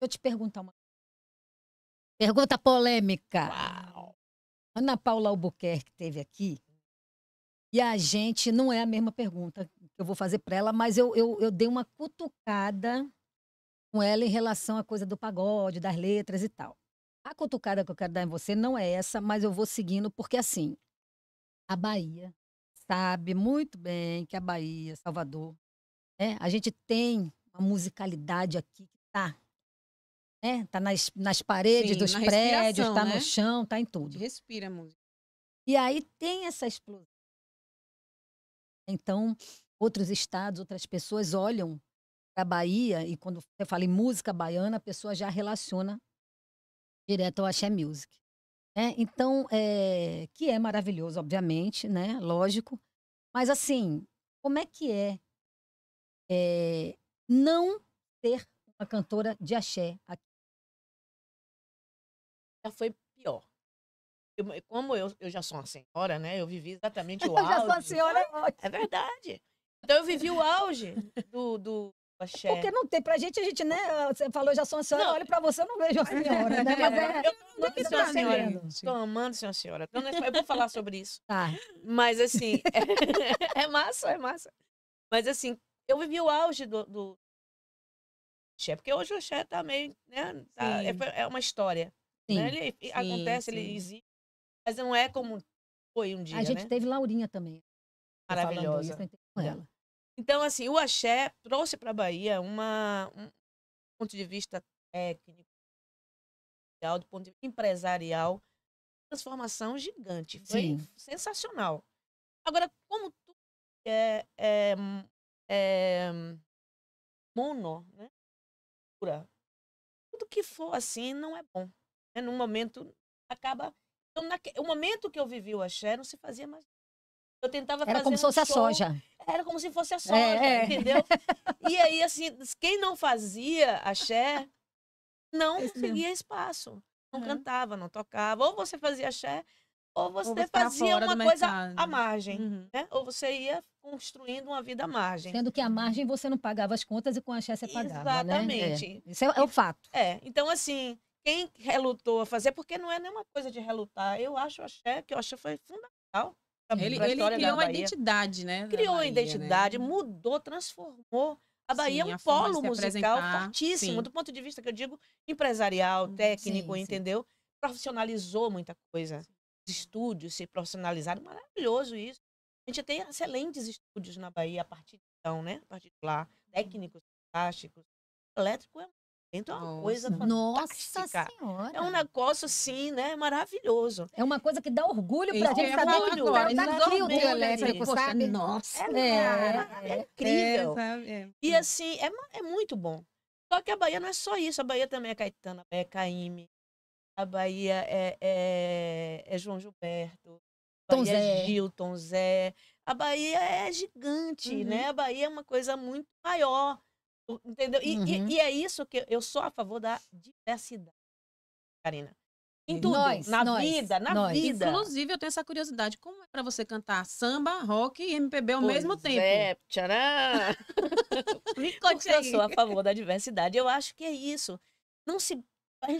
eu te perguntar uma Pergunta polêmica. Uau. Ana Paula Albuquerque teve aqui e a gente não é a mesma pergunta que eu vou fazer para ela, mas eu, eu, eu dei uma cutucada com ela em relação à coisa do pagode, das letras e tal. A cutucada que eu quero dar em você não é essa, mas eu vou seguindo porque assim, a Bahia sabe muito bem que a Bahia, Salvador, né? a gente tem uma musicalidade aqui que tá né? Tá nas, nas paredes Sim, dos na prédios, tá né? no chão, tá em tudo. Respira a música. E aí tem essa explosão. Então, outros estados, outras pessoas olham para a Bahia e quando você fala em música baiana, a pessoa já relaciona direto ao axé music. Né? Então, é, que é maravilhoso, obviamente, né? Lógico. Mas assim, como é que é, é não ter uma cantora de axé aqui já foi pior. Eu, como eu, eu já sou uma senhora, né? Eu vivi exatamente o auge. Eu já sou uma senhora É verdade. Então eu vivi o auge do, do axé. Porque não tem, pra gente, a gente, né? Você falou, já sou uma senhora, não. olha pra você, eu não vejo a é senhora, né? Mas é, eu não é que senhora. Estou amando senhora, senhora. Então, eu vou falar sobre isso. Tá. Mas assim, é, é massa, é massa. Mas assim, eu vivi o auge do, do axé, porque hoje o axé tá meio, né? Tá, é, é uma história. Né, sim, né? Ele sim, acontece, sim. ele existe, mas não é como foi um dia. A gente né? teve Laurinha também. Né, Maravilhosa. Isso, com é. ela. Então, assim, o axé trouxe para a Bahia uma, um ponto de vista técnico, do ponto de vista empresarial, transformação gigante. Foi Sim. sensacional. Agora, como tudo é, é, é mono, né? Tudo que for assim não é bom. Né? Num momento, acaba. Então, naque... o momento que eu vivi o axé não se fazia mais. Eu tentava Era fazer. Era como se fosse a soja. Era como se fosse a soja, é, é. entendeu? e aí, assim, quem não fazia axé não Esse é conseguia mesmo. espaço. Não uhum. cantava, não tocava. Ou você fazia axé, ou você, ou você fazia uma coisa à né? margem, uhum. né? Ou você ia construindo uma vida à margem. Sendo que à margem você não pagava as contas e com axé você pagava, né? Exatamente. Né? É. Isso é, é, o fato. É, então assim, quem relutou a fazer, porque não é nenhuma coisa de relutar. Eu acho o axé, que o axé foi fundamental. Pra, ele, pra ele criou uma identidade, né? Criou a né? identidade, né? mudou, transformou. A Bahia é sim, é um polo musical fortíssimo, sim. do ponto de vista que eu digo empresarial, uhum. técnico, sim, entendeu? Profissionalizou muita coisa. Os estúdios se profissionalizaram, maravilhoso isso. A gente tem excelentes estúdios na Bahia a partir de então, né? A partir de lá, uhum. técnicos fantásticos. O elétrico é então é uma coisa fantástica. Nossa senhora. É um negócio assim, né? Maravilhoso. É uma coisa que dá orgulho pra gente é saber tá orgulho, que agora, tá o trio elétrico, sabe? Nossa. É, é, é incrível. É, é e assim, é, é muito bom. Só que a Bahia não é só isso. A Bahia também é Caetano, é Caime, a Bahia é, é, é João Gilberto, a Bahia Tom é Zé. Gilton Zé. A Bahia é gigante, uhum. né? A Bahia é uma coisa muito maior. Entendeu? E, uhum. e, e, é isso que eu sou a favor da diversidade, Karina. Em tudo, nós, na nós, vida, na nós. vida. Inclusive, eu tenho essa curiosidade. Como é para você cantar samba, rock e MPB ao pois mesmo tempo? É, tcharam! Me conte eu sou a favor da diversidade. Eu acho que é isso. Não se...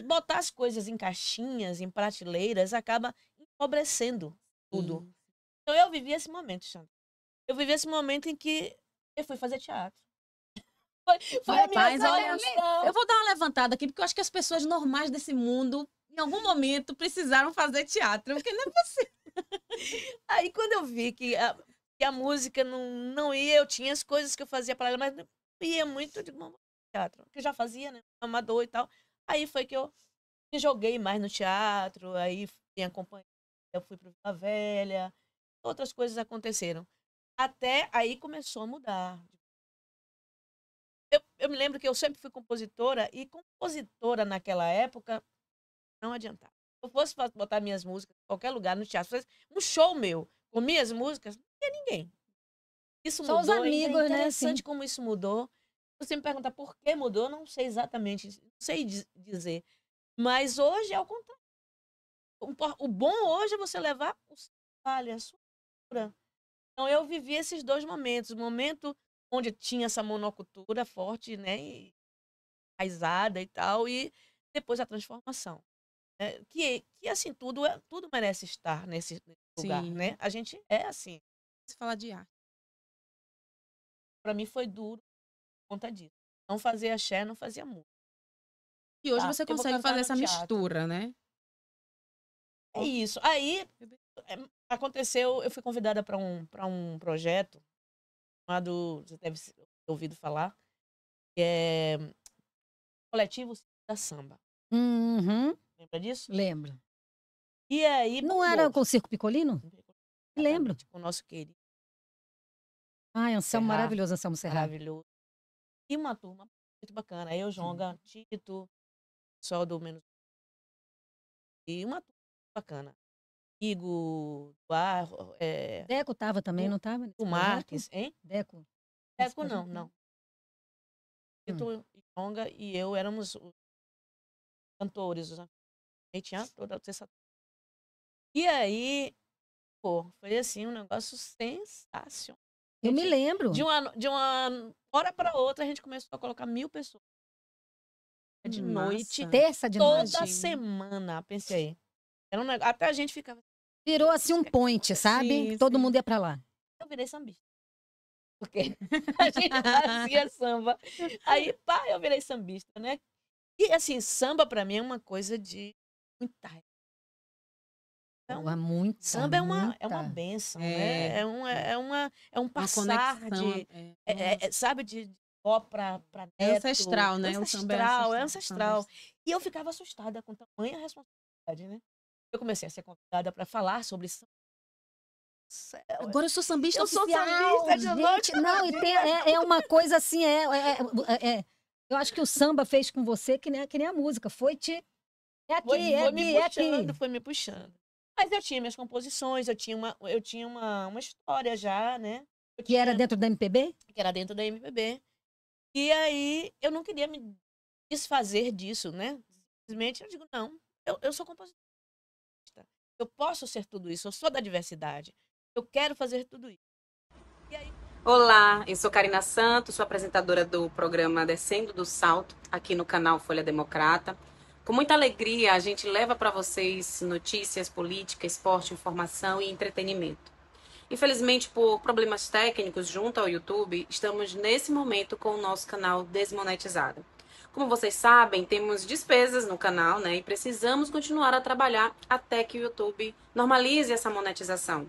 botar as coisas em caixinhas, em prateleiras, acaba empobrecendo tudo. Sim. Então, eu vivi esse momento, Xandra. Eu vivi esse momento em que eu fui fazer teatro foi, foi Rapaz, a minha olha, Eu vou dar uma levantada aqui, porque eu acho que as pessoas normais desse mundo, em algum momento, precisaram fazer teatro, porque não é possível. Aí quando eu vi que a, que a música não, não ia, eu tinha as coisas que eu fazia para ela, mas não ia muito, eu digo, vamos teatro, que eu já fazia, né? Amador e tal. Aí foi que eu me joguei mais no teatro, aí me acompanhei, eu fui para Vila Velha, outras coisas aconteceram. Até aí começou a mudar eu me lembro que eu sempre fui compositora e compositora naquela época não adiantava. Se eu fosse botar minhas músicas em qualquer lugar, no teatro, um show meu com minhas músicas, não tinha ninguém. Isso Só mudou. Os amigos, é né, assim. interessante né? como isso mudou. Você me pergunta por que mudou, não sei exatamente, não sei dizer. Mas hoje é o contrário. O bom hoje é você levar o seu trabalho, a sua cultura. Então eu vivi esses dois momentos, o momento onde tinha essa monocultura forte, né, e raizada e tal, e depois a transformação. Né? Que, que, assim, tudo, é, tudo merece estar nesse, nesse lugar, né? A gente é assim. Se falar de arte. Para mim foi duro por conta disso. Não fazia axé, não fazia música. E hoje tá? você consegue fazer essa teatro. mistura, né? É isso. Aí é, aconteceu, eu fui convidada para um, para um projeto chamado, você deve ter ouvido falar, que é coletivo da samba. Uhum. Lembra disso? Lembro. E aí. Não era com o Circo Picolino? Lembro. Com o nosso querido. Ai, ah, é Anselmo Serra, maravilhoso, Anselmo Serrado. Maravilhoso. E uma turma muito bacana. Eu, Jonga, Tito, pessoal do Menos. E uma turma bacana. Igo, Barro. É... Deco tava também, o, não tava? O Marques, hein? Deco. Deco não, não. Vitor hum. Ironga e eu éramos os cantores. Os... A gente tinha toda essa. E aí, pô, foi assim um negócio sensacional. Eu me lembro. De uma, de uma hora para outra, a gente começou a colocar mil pessoas. É de Nossa. Hum, noite. Terça de noite. Toda semana, pensei. Era um negócio, até a gente ficava. Virou assim um ponte sabe? Sim, Todo sim. mundo ia pra lá. Eu virei sambista. Porque a gente fazia samba. Aí, pá, eu virei sambista, né? E assim, samba pra mim é uma coisa de muita então, é muito samba é uma, é uma benção, é. né? É, é um, é. é, uma, é um passar conexão, de, é. É, é sabe, de ó pra, pra neto. É ancestral, né? Ancestral, é ancestral, é ancestral. E eu ficava assustada com tamanha responsabilidade, né? eu comecei a ser convidada para falar sobre é Agora eu sou sambista eu oficial, sou sambista de né? gente. Não, e tem, é, é, uma coisa assim, é, é é, é, é, Eu acho que o samba fez com você que nem, que nem a música, foi te... É aqui, foi, é foi aqui, é puxando, aqui. Foi me puxando. Mas eu tinha minhas composições, eu tinha uma, eu tinha uma, uma história já, né? que era dentro da MPB? Que era dentro da MPB. E aí eu não queria me desfazer disso, né? Simplesmente eu digo, não, eu, eu sou compositor. Eu posso ser tudo isso, eu sou da diversidade. Eu quero fazer tudo isso. Aí... Olá, eu sou Karina Santos, sou apresentadora do programa Descendo do Salto, aqui no canal Folha Democrata. Com muita alegria, a gente leva para vocês notícias, política, esporte, informação e entretenimento. Infelizmente, por problemas técnicos junto ao YouTube, estamos nesse momento com o nosso canal desmonetizado. Como vocês sabem, temos despesas no canal, né? E precisamos continuar a trabalhar até que o YouTube normalize essa monetização.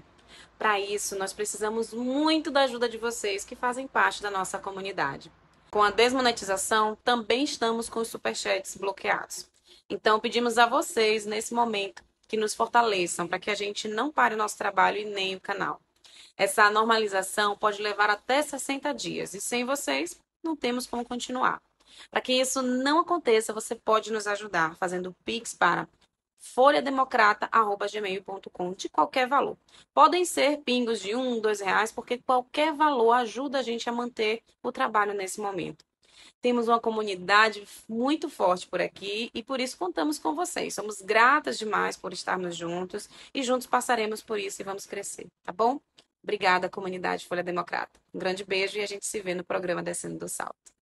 Para isso, nós precisamos muito da ajuda de vocês que fazem parte da nossa comunidade. Com a desmonetização, também estamos com os superchats bloqueados. Então, pedimos a vocês, nesse momento, que nos fortaleçam para que a gente não pare o nosso trabalho e nem o canal. Essa normalização pode levar até 60 dias e sem vocês, não temos como continuar. Para que isso não aconteça, você pode nos ajudar fazendo Pix para folhademocrata.gmail.com de qualquer valor. Podem ser pingos de um, dois reais, porque qualquer valor ajuda a gente a manter o trabalho nesse momento. Temos uma comunidade muito forte por aqui e por isso contamos com vocês. Somos gratas demais por estarmos juntos e juntos passaremos por isso e vamos crescer, tá bom? Obrigada, comunidade Folha Democrata. Um grande beijo e a gente se vê no programa Descendo do Salto.